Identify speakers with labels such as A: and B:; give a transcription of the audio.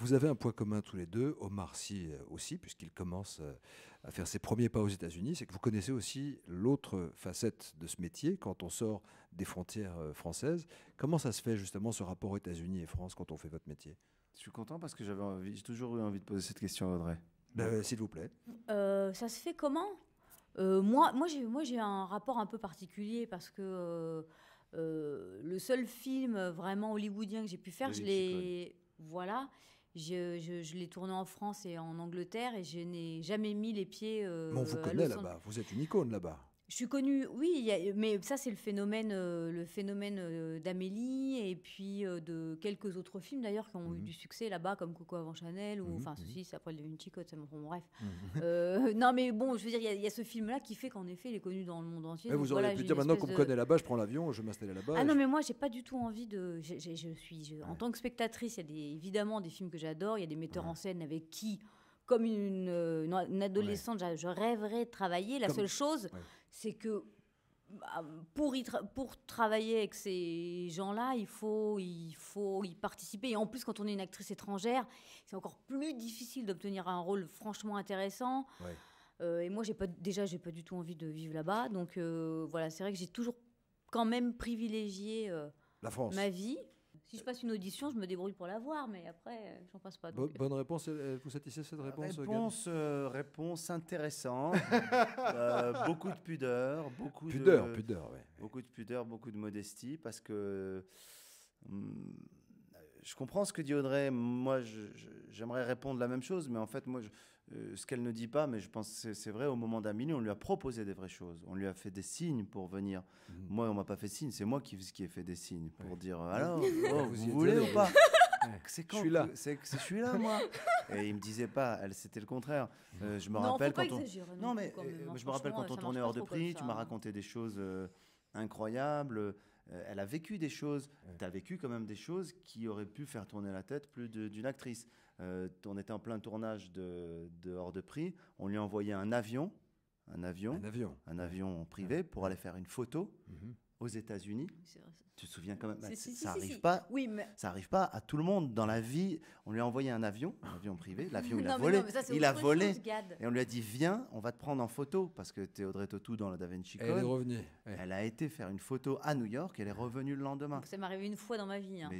A: Vous avez un point commun tous les deux, Omar Sy euh, aussi, puisqu'il commence euh, à faire ses premiers pas aux États-Unis, c'est que vous connaissez aussi l'autre facette de ce métier quand on sort des frontières euh, françaises. Comment ça se fait justement ce rapport États-Unis et France quand on fait votre métier Je suis content
B: parce que j'avais j'ai toujours eu envie de poser cette question à Audrey. Ben, s'il vous plaît.
C: ça se fait comment Moi, moi j'ai, moi, j'ai un rapport un peu particulier parce que. le seul film vraiment hollywoodien que j'ai pu faire, je l'ai. Voilà. Je, l'ai tourné en France et en Angleterre et je n'ai jamais mis les pieds. Euh, on vous connaît là-bas,
A: vous êtes une icône là-bas.
C: Je suis connue, oui, mais ça c'est le phénomène, euh, le phénomène euh, d'Amélie et puis euh, de quelques autres films d'ailleurs qui ont eu mmh du succès là-bas, comme Coco avant Chanel ou mmh enfin mmh ceci, ça après une ça me prend bref. non mais bon, je veux dire, il y, a ce film-là qui fait qu'en effet, il est connu dans le monde entier. Eh, vous auriez pu dire maintenant qu'on me connaît
A: là-bas, je prends l'avion, je m'installe
B: là-bas. Ah non, mais
C: moi j'ai pas du tout envie de. je suis en tant que spectatrice, il y a évidemment des films que j'adore, il y a des metteurs en scène avec qui comme une, adolescente, je rêverais de travailler. La seule chose, c'est que bah, pour, pour travailler avec ces gens-là, il faut, il faut y participer. Et en plus, quand on est une actrice étrangère, c'est encore plus difficile d'obtenir un rôle franchement intéressant. Euh, et moi, j'ai pas, déjà, pas du tout envie de vivre là-bas. Donc euh, voilà, c'est vrai que j'ai toujours quand même privilégié euh, la France. ma vie. Si je passe une audition, je me débrouille pour la voir, mais après, euh, j'en passe pas. Euh.
B: Bonne réponse. Vous satisfait cette réponse Réponse, euh, réponse intéressante. beaucoup de pudeur, beaucoup de pudeur, beaucoup de pudeur, beaucoup de modestie, parce que hmm, je comprends ce que dit Audrey. Moi, j'aimerais répondre la même chose, mais en fait, moi, euh, ce qu'elle ne dit pas, mais je pense que c'est vrai, au moment d'un on lui a proposé des vraies choses. On lui a fait des signes pour venir. Mhm. Moi, on m'a pas fait signe. C'est moi qui, qui ai fait des signes pour dire alors, oh, vous, voulez ou pas ah, c'est quand je suis là. C'est que je suis là, moi. Et il me disait pas. Elle, c'était le contraire. je me rappelle quand on. Non, mais, je me rappelle quand on tournait hors de prix. Tu m'as hein. raconté des choses. Euh, incroyable. Euh, elle a vécu des choses. Tu as vécu quand même des choses qui auraient pu faire tourner la tête plus d'une actrice. Euh, on était en plein tournage de, de, Hors de Prix. On lui a envoyé un avion. Un avion, un avion, privé pour aller faire une photo. Mhm aux États-Unis. Tu te souviens quand même, bah, ça n'arrive pas. Oui, mais... Ça arrive pas à tout le monde dans la vie. On lui a envoyé un avion, un avion privé. L'avion il a volé, il a volé. et on lui a dit viens, on va te prendre en photo parce que tu es Audrey dans la Da Vinci Code. Elle est revenue. Elle a été faire une photo à New York. Elle est revenue le lendemain. ça
C: m'est arrivé une fois dans ma vie. Hein.